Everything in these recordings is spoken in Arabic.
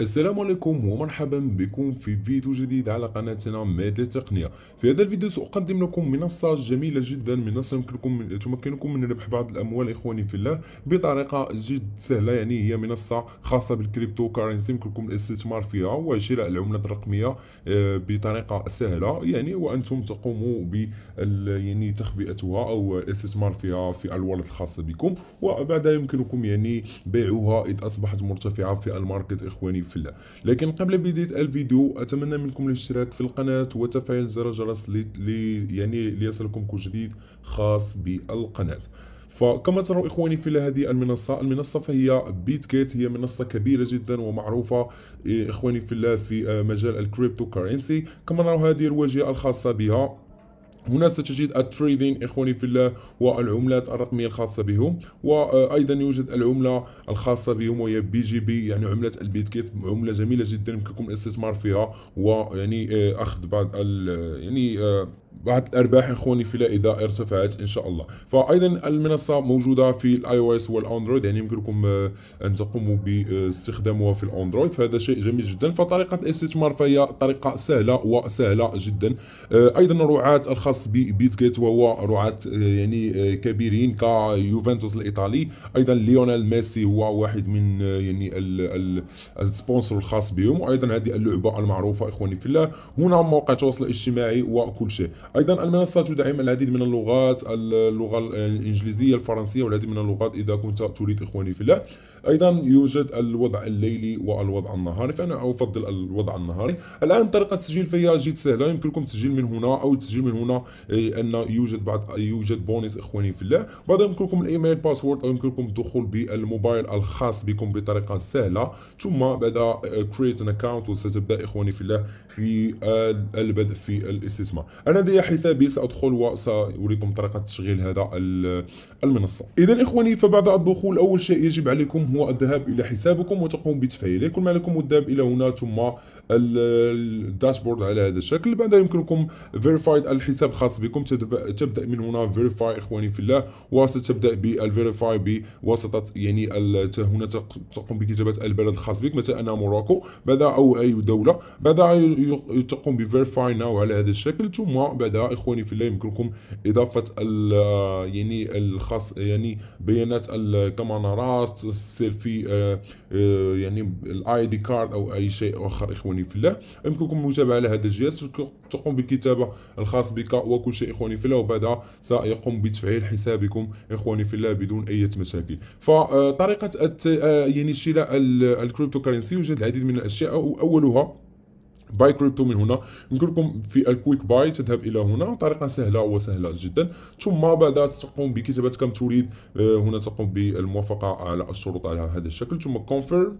السلام عليكم ومرحبا بكم في فيديو جديد على قناتنا مادة التقنية في هذا الفيديو سأقدم لكم منصة جميلة جدا منصة يمكنكم من تمكنكم من ربح بعض الأموال إخواني في الله بطريقة جد سهلة يعني هي منصة خاصة بالكريبتو كارنسي يمكنكم الاستثمار فيها وشراء العملات الرقمية آه، بطريقة سهلة يعني وأنتم تقوموا ب يعني تخبئتها أو الاستثمار فيها في الوالد الخاصة بكم وبعدها يمكنكم يعني بيعها إذ أصبحت مرتفعة في الماركت إخواني الفله لكن قبل بدايه الفيديو اتمنى منكم الاشتراك في القناه وتفعيل زر الجرس لي يعني ليصلكم كل جديد خاص بالقناه فكما ترون اخواني في هذه المنصه المنصه فهي بيتكيت هي منصه كبيره جدا ومعروفه اخواني في الله في آه، مجال الكريبتو كرنسي كما نرى هذه الواجهه الخاصه بها هنا ستجد التريدين إخواني في الله والعملات الرقمية الخاصة بهم وأيضا يوجد العملة الخاصة بهم وهي بي جي بي يعني عملة البيتكيت عملة جميلة جدا يمكنكم الاستثمار فيها ويعني آه، أخذ بعض يعني آه، بعض الارباح اخواني في اذا ارتفعت ان شاء الله فايضا المنصه موجوده في الاي او اس والاندرويد يعني يمكنكم آه، ان تقوموا باستخدامها في الاندرويد فهذا شيء جميل جدا فطريقه الاستثمار فهي طريقه سهله وسهله جدا آه، ايضا الرعاه الخاص ببيت جيت وهو رعاه آه، يعني كبيرين كيوفنتوس الايطالي ايضا ليونيل ميسي هو واحد من يعني السبونسر الخاص بهم وايضا هذه اللعبه المعروفه اخواني في الله هنا مواقع التواصل الاجتماعي وكل شيء ايضا المنصه تدعم العديد من اللغات اللغه الانجليزيه الفرنسيه والعديد من اللغات اذا كنت تريد اخواني في الله ايضا يوجد الوضع الليلي والوضع النهاري فانا افضل الوضع النهاري الان طريقه التسجيل فهي جد سهله يمكنكم التسجيل من هنا او التسجيل من هنا إيه، ان يوجد بعض يوجد بونس اخواني في الله بعد يمكنكم الايميل باسورد او يمكنكم الدخول بالموبايل الخاص بكم بطريقه سهله ثم بعد كريت ان اكونت وستبدا اخواني في الله في البدء في الاستثمار انا لدي حسابي سادخل وساريكم طريقه تشغيل هذا المنصه اذا اخواني فبعد الدخول اول شيء يجب عليكم هو الذهاب الى حسابكم وتقوم بتفعيله ما عليكم الذهاب الى هنا ثم الداشبورد على هذا الشكل بعدها يمكنكم فيريفايد الحساب خاص بكم تبدا من هنا فيريفاي اخواني في الله وستبدا بالفيريفاي بواسطه يعني هنا تقوم بكتابه البلد الخاص بك مثلا انا موراكو بعدها او اي دوله بعدها تقوم بفيريفاي ناو على هذا الشكل ثم بعدها اخواني في الله يمكنكم اضافه آه، يعني الخاص يعني بيانات الكاميرات السيلفي آه، آه، يعني الاي دي كارد او اي شيء اخر اخواني في الله يمكنكم المتابعه على هذا الجهاز تقوم بالكتابه الخاص بك وكل شيء اخواني في الله وبعدها سيقوم بتفعيل حسابكم اخواني في الله بدون اي مشاكل فطريقه يعني شراء الكريبتو كرنسي يوجد العديد من الاشياء واولها باي كريبتو من هنا نقول لكم في الكويك باي تذهب الى هنا طريقه سهله وسهله جدا ثم بعد تقوم بكتابه كم تريد آه، هنا تقوم بالموافقه على الشروط على هذا الشكل ثم كونفيرم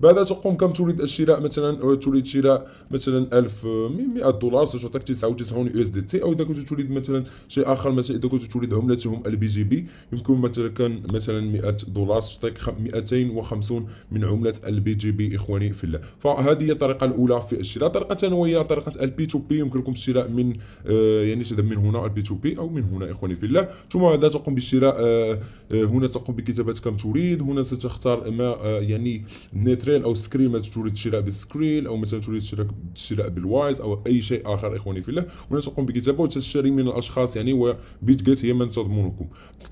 بعدها تقوم كم تريد الشراء مثلا تريد شراء مثلا 1000 100 دولار ستعطيك 99 يو اس دي تي او اذا كنت تريد مثلا شيء اخر مثلا اذا كنت تريد عملتهم البي جي بي يمكن مثلا كان مثلا 100 دولار ستعطيك 250 من عمله البي جي بي اخواني في الله فهذه هي الطريقه الاولى في الشراء الطريقه هي طريقه البي تو بي يمكنكم الشراء من يعني يعني من هنا البي تو بي او من هنا اخواني في الله ثم بعدها تقوم بالشراء هنا تقوم بكتابه كم تريد هنا ستختار ما يعني اه، اه، النت سكريل او سكريمات تريد الشراء بالسكرين او مثلا تريد الشراء بالوايز او اي شيء اخر اخواني في الله ولا تقوم بكتابه وتشتري من الاشخاص يعني وبيت جيت هي من تضمنكم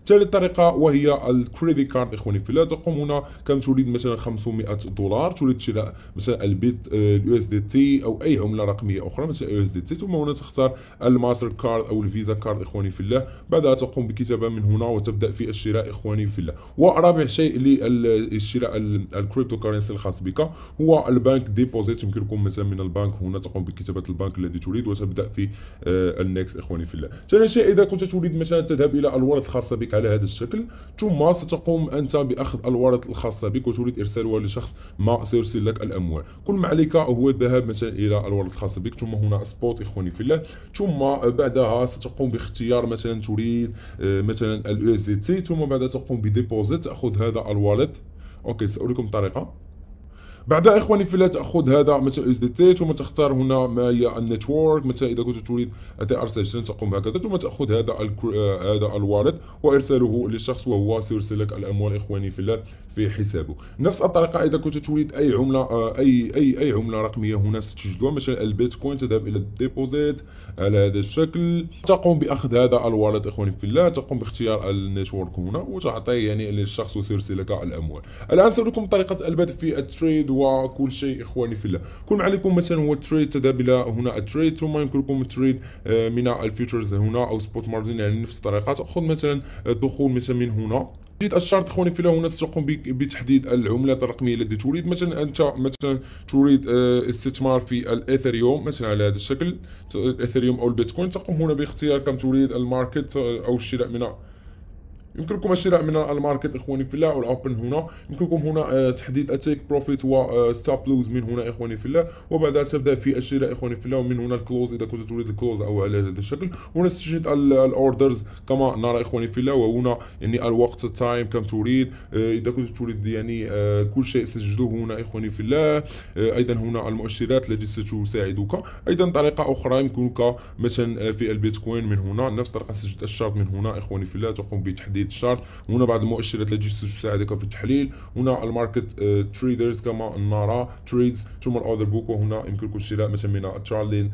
ثالث طريقه وهي الكريدي كارد اخواني في الله تقوم هنا كان تريد مثلا 500 دولار تريد شراء مثلا البيت اليو اس دي تي او اي عمله رقميه اخرى مثلا يو اس دي تي ثم هنا تختار الماستر كارد او الفيزا كارد اخواني في الله بعدها تقوم بكتابه من هنا وتبدا في الشراء اخواني في الله ورابع شيء للشراء الكريبتو كارنسي الخاص بك هو البنك ديبوزيت يمكنكم مثلا من البنك هنا تقوم بكتابه البنك الذي تريد وتبدا في آه، النكست اخواني في الله ثاني شيء اذا كنت تريد مثلا تذهب الى الورث الخاصه بك على هذا الشكل ثم ستقوم انت باخذ الورث الخاصه بك وتريد ارسالها لشخص ما سيرسل لك الاموال كل ما عليك هو الذهاب مثلا الى الورث الخاصه بك ثم هنا سبوت اخواني في الله ثم بعدها ستقوم باختيار مثلا تريد آه، مثلا الاو اس دي تي ثم بعدها تقوم بديبوزيت تاخذ هذا الوالد اوكي ساريكم الطريقه بعد اخواني في تاخذ هذا مثلا اس دي تي ثم تختار هنا ما هي النتورك مثلا اذا كنت تريد تي ار تقوم هكذا ثم تاخذ هذا آه، هذا الوالد وارساله للشخص وهو سيرسل لك الاموال اخواني في الله في حسابه نفس الطريقه اذا كنت تريد اي عمله آه، اي اي اي عمله رقميه هنا ستجدها مثلا البيتكوين تذهب الى الديبوزيت على هذا الشكل تقوم باخذ هذا الوالد اخواني في الله تقوم باختيار النيتورك هنا وتعطيه يعني للشخص وسيرسل لك الاموال الان ساريكم طريقه البدء في التريد وكل شيء اخواني في الله كل ما عليكم مثلا هو تريد تذهب الى هنا التريد ثم يمكن لكم آه، من الفيوتشرز هنا او سبوت مارجن يعني نفس الطريقه تاخذ مثلا الدخول آه، مثلا من هنا جيت الشرط اخواني في هنا تقوم بتحديد العملات الرقميه التي تريد مثلا انت مثلا تريد آه، استثمار في الايثريوم مثلا على هذا الشكل الاثريوم او البيتكوين تقوم هنا باختيار كم تريد الماركت او الشراء من يمكنكم الشراء من الماركت اخواني في الله والاوبن هنا يمكنكم هنا آه، تحديد اتيك بروفيت وستوب لوز من هنا اخواني في الله وبعدها تبدا في الشراء اخواني في الله ومن هنا الكلوز اذا كنت تريد الكلوز او على هذا الشكل هنا تسجيل الاوردرز كما نرى اخواني في الله وهنا يعني الوقت التايم كم تريد آه، اذا كنت تريد يعني آه، كل شيء سجلوه هنا اخواني في الله ايضا هنا المؤشرات التي ستساعدك ايضا طريقه اخرى يمكنك مثلا في البيتكوين من هنا نفس طريقه سجل الشرط من هنا اخواني في الله تقوم بتحديد الشارت وهنا بعض المؤشرات اللي تجي تساعدك في التحليل هنا الماركت تريدرز آه، كما نرى تريدز ثم الاوردر بوك وهنا يمكنكم الشراء مثلا من ترالين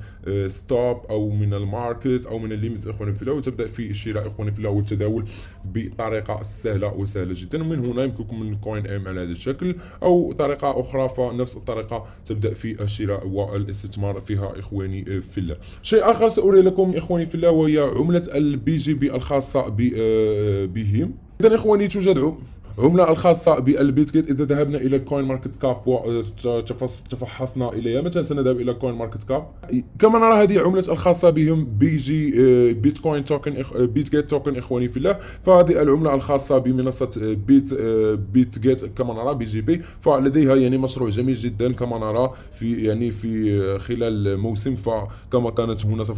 ستوب او من الماركت او من الليميت اخواني في الله وتبدا في الشراء اخواني في الله والتداول بطريقه سهله وسهله جدا ومن هنا يمكنكم من كوين ام على هذا الشكل او طريقه اخرى فنفس الطريقه تبدا في الشراء والاستثمار فيها اخواني آه، في الله شيء اخر ساري لكم اخواني في الله وهي عمله البي جي بي الخاصه ب آه، بهم اذا اخواني توجدوا عملة الخاصة بالبيتكوين إذا ذهبنا إلى كوين ماركت كاب وتفحصنا إليها مثلا سنذهب إلى كوين ماركت كاب كما نرى هذه عملة الخاصة بهم بي جي بيتكوين توكن بيتجيت توكن إخواني في الله فهذه العملة الخاصة بمنصة بيت آه، بيتجيت آه، كما نرى بي جي بي فلديها يعني مشروع جميل جدا كما نرى في يعني في آه، خلال موسم فكما كانت هنا 0.19 0.3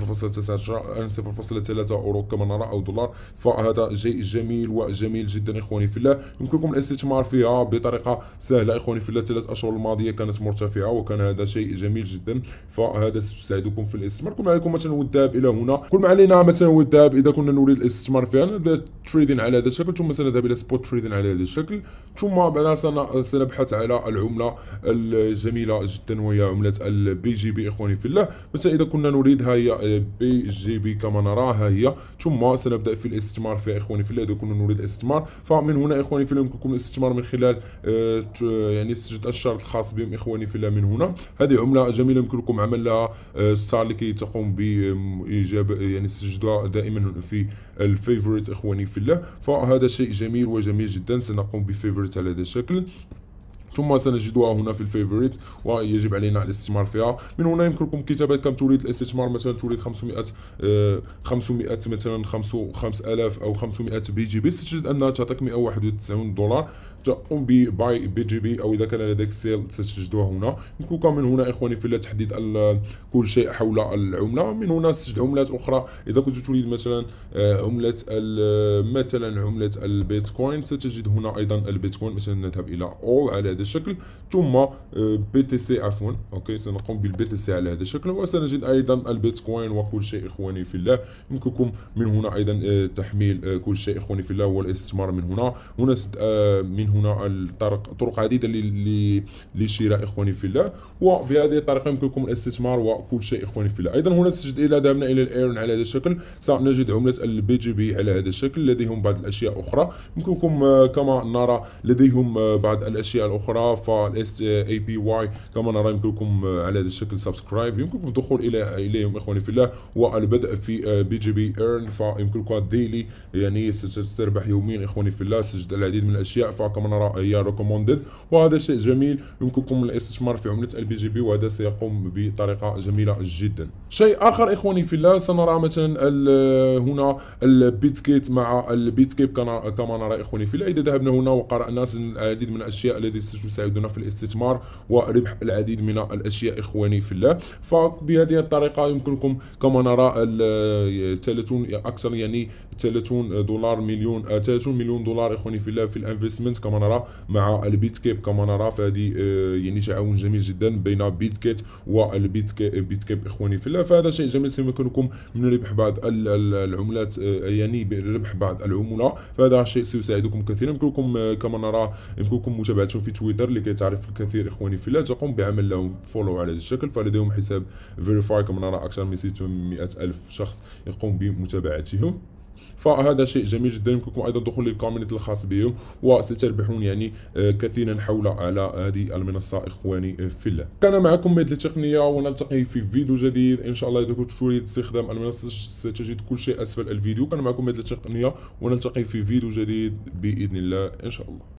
أورو كما نرى أو دولار فهذا شيء جميل وجميل جدا إخواني في الله يمكنكم الاستثمار فيها بطريقه سهله اخواني في الثلاث اشهر الماضيه كانت مرتفعه وكان هذا شيء جميل جدا فهذا سيساعدكم في الاستثمار كل ما عليكم مثلا هو الذهب الى هنا كل ما علينا مثلا هو الذهب اذا كنا نريد الاستثمار فيها نبدا تريدين على هذا الشكل ثم سنذهب الى سبوت تريدين على هذا الشكل ثم بعدها سنبحث على العمله الجميله جدا وهي عمله البي جي بي اخواني في الله مثلا اذا كنا ها هي بي جي بي كما نراها هي ثم سنبدا في الاستثمار فيها اخواني في الله اذا كنا نريد الاستثمار فمن هنا اخواني في يمكن يمكنكم الاستثمار من خلال آه، يعني سجل الشرط الخاص بهم اخواني في من هنا هذه عمله جميله يمكنكم عمل لها آه، ستار لكي تقوم بايجاب آه، يعني سجلها دائما في الفيفوريت اخواني في الله فهذا شيء جميل وجميل جدا سنقوم بفيفوريت على هذا الشكل ثم سنجدها هنا في الفيفوريت ويجب علينا الاستثمار فيها من هنا يمكنكم كتابة كم تريد الاستثمار مثلا تريد 500 آه 500 مثلا 5000 او 500 بي جي بي ستجد انها تعطيك 191 دولار تقوم باي بي جي بي او اذا كان لديك سيل ستجدوها هنا يمكنكم من هنا اخواني في تحديد كل شيء حول العمله من هنا ستجد عملات اخرى اذا كنت تريد مثلا آه، عمله مثلا عمله البيتكوين ستجد هنا ايضا البيتكوين مثلا نذهب الى اول على الشكل ثم بي تي سي عفوا اوكي سنقوم بالبي تي سي على هذا الشكل وسنجد ايضا البيتكوين وكل شيء اخواني في الله يمكنكم من هنا ايضا آه، تحميل آه، كل شيء اخواني في الله والاستثمار من هنا هنا آه، من هنا الطرق طرق عديده لشراء اخواني في الله وبهذه الطريقه يمكنكم الاستثمار وكل شيء اخواني في الله ايضا هنا سجد اذا ذهبنا الى الايرون على هذا الشكل سنجد عمله البي جي بي على هذا الشكل لديهم بعض الاشياء اخرى يمكنكم كما نرى لديهم بعض الاشياء الاخرى الخرافه الاس اي بي واي كما نرى يمكنكم على هذا الشكل سبسكرايب يمكنكم الدخول الى اليهم اخواني في الله والبدء في بي جي بي ايرن فيمكنكم ديلي يعني ستربح يوميا اخواني في الله سجد العديد من الاشياء فكما نرى هي آه، ريكوموندد وهذا شيء جميل يمكنكم الاستثمار في عمله البي جي بي وهذا سيقوم بطريقه جميله جدا شيء اخر اخواني في الله سنرى مثلا آه، هنا البيتكيت مع البيتكيب كما نرى اخواني في الله اذا ذهبنا هنا وقرانا العديد من الاشياء التي تساعدنا في الاستثمار وربح العديد من الاشياء اخواني في الله فبهذه الطريقه يمكنكم كما نرى 30 اكثر يعني 30 دولار مليون 30 مليون دولار اخواني في الله في الانفستمنت كما نرى مع البيت كيب كما نرى فهذه آه، يعني تعاون جميل جدا بين بيت كيت والبيت بيت كيب اخواني في الله فهذا شيء جميل سيمكنكم من ربح بعض العملات آه، يعني ربح بعض العمله فهذا شيء سيساعدكم كثيرا يمكنكم آه، كما نرى يمكنكم متابعتهم في تويتر تويتر اللي كيتعرف الكثير اخواني في الله تقوم بعمل لهم فولو على هذا الشكل فلديهم حساب فيريفاي كما نرى اكثر من 600 الف شخص يقوم بمتابعتهم فهذا شيء جميل جدا يمكنكم ايضا الدخول للكومنت الخاص بهم وستربحون يعني آه، كثيرا حول على هذه المنصه اخواني آه، في الله كان معكم ميد التقنيه ونلتقي في فيديو جديد ان شاء الله اذا كنت تريد استخدام المنصه ستجد كل شيء اسفل الفيديو كان معكم ميد التقنيه ونلتقي في فيديو جديد باذن الله ان شاء الله